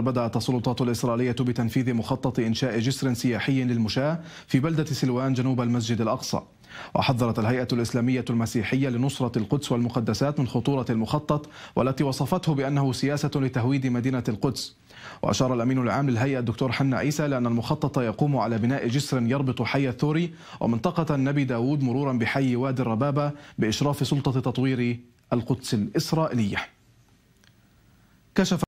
بدأت السلطات الإسرائيلية بتنفيذ مخطط إنشاء جسر سياحي للمشاة في بلدة سلوان جنوب المسجد الأقصى وحذرت الهيئة الإسلامية المسيحية لنصرة القدس والمقدسات من خطورة المخطط والتي وصفته بأنه سياسة لتهويد مدينة القدس وأشار الأمين العام للهيئة الدكتور حنا عيسى لأن المخطط يقوم على بناء جسر يربط حي الثوري ومنطقة النبي داود مرورا بحي وادي الربابة بإشراف سلطة تطوير القدس الإسرائيلية كشف